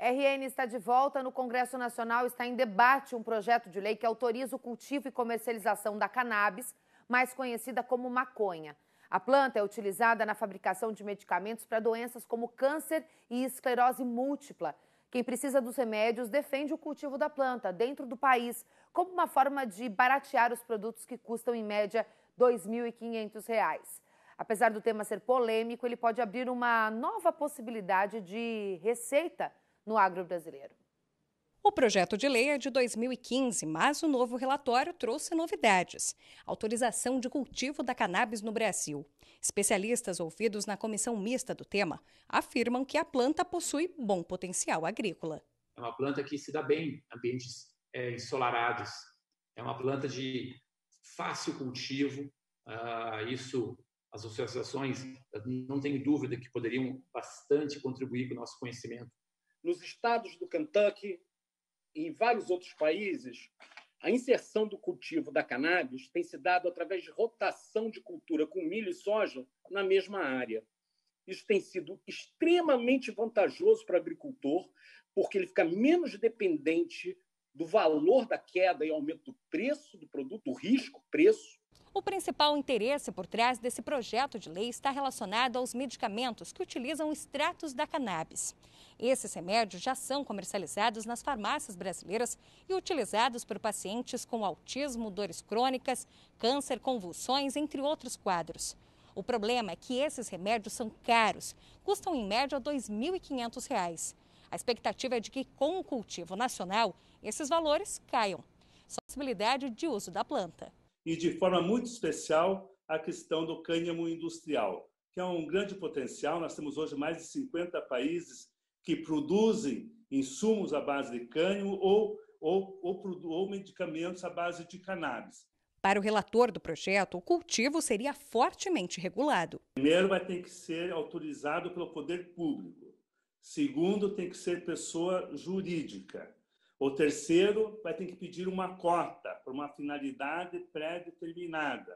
RN está de volta no Congresso Nacional. Está em debate um projeto de lei que autoriza o cultivo e comercialização da cannabis, mais conhecida como maconha. A planta é utilizada na fabricação de medicamentos para doenças como câncer e esclerose múltipla. Quem precisa dos remédios defende o cultivo da planta dentro do país, como uma forma de baratear os produtos que custam, em média, R$ 2.500. Apesar do tema ser polêmico, ele pode abrir uma nova possibilidade de receita no agro brasileiro. O projeto de lei é de 2015, mas o novo relatório trouxe novidades. Autorização de cultivo da cannabis no Brasil. Especialistas ouvidos na comissão mista do tema afirmam que a planta possui bom potencial agrícola. É uma planta que se dá bem em ambientes é, ensolarados. É uma planta de fácil cultivo. Ah, isso, as associações, não tenho dúvida que poderiam bastante contribuir com o nosso conhecimento nos estados do Kentucky e em vários outros países, a inserção do cultivo da cannabis tem se dado através de rotação de cultura com milho e soja na mesma área. Isso tem sido extremamente vantajoso para o agricultor, porque ele fica menos dependente do valor da queda e aumento do preço do produto, do risco, preço, o principal interesse por trás desse projeto de lei está relacionado aos medicamentos que utilizam extratos da cannabis. Esses remédios já são comercializados nas farmácias brasileiras e utilizados por pacientes com autismo, dores crônicas, câncer, convulsões, entre outros quadros. O problema é que esses remédios são caros, custam em média R$ 2.500. A expectativa é de que, com o cultivo nacional, esses valores caiam. Só possibilidade de uso da planta e de forma muito especial a questão do cânhamo industrial, que é um grande potencial. Nós temos hoje mais de 50 países que produzem insumos à base de cânhamo ou, ou, ou, ou medicamentos à base de cannabis. Para o relator do projeto, o cultivo seria fortemente regulado. Primeiro, vai ter que ser autorizado pelo poder público. Segundo, tem que ser pessoa jurídica. O terceiro vai ter que pedir uma cota por uma finalidade pré-determinada.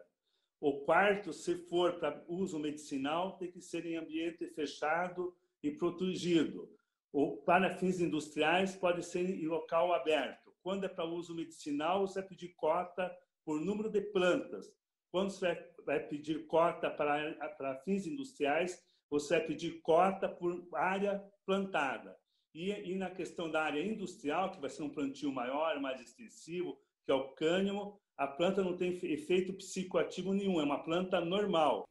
O quarto, se for para uso medicinal, tem que ser em ambiente fechado e protegido. Ou para fins industriais, pode ser em local aberto. Quando é para uso medicinal, você vai pedir cota por número de plantas. Quando você vai pedir cota para, para fins industriais, você vai pedir cota por área plantada. E, e na questão da área industrial, que vai ser um plantio maior, mais extensivo, que é o cânimo, a planta não tem efeito psicoativo nenhum, é uma planta normal.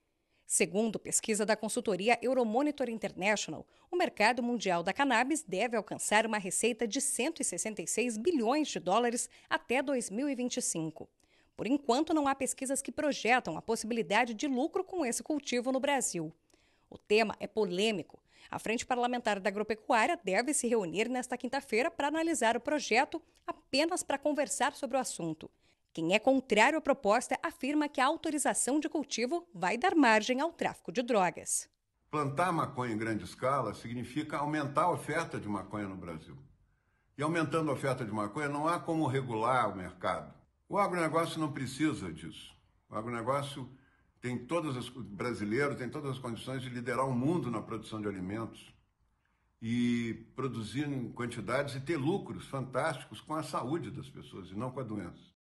Segundo pesquisa da consultoria Euromonitor International, o mercado mundial da cannabis deve alcançar uma receita de 166 bilhões de dólares até 2025. Por enquanto, não há pesquisas que projetam a possibilidade de lucro com esse cultivo no Brasil. O tema é polêmico a Frente Parlamentar da Agropecuária deve se reunir nesta quinta-feira para analisar o projeto apenas para conversar sobre o assunto. Quem é contrário à proposta afirma que a autorização de cultivo vai dar margem ao tráfico de drogas. Plantar maconha em grande escala significa aumentar a oferta de maconha no Brasil. E aumentando a oferta de maconha, não há como regular o mercado. O agronegócio não precisa disso. O agronegócio tem todas as brasileiro tem todas as condições de liderar o mundo na produção de alimentos e produzir em quantidades e ter lucros fantásticos com a saúde das pessoas e não com a doença.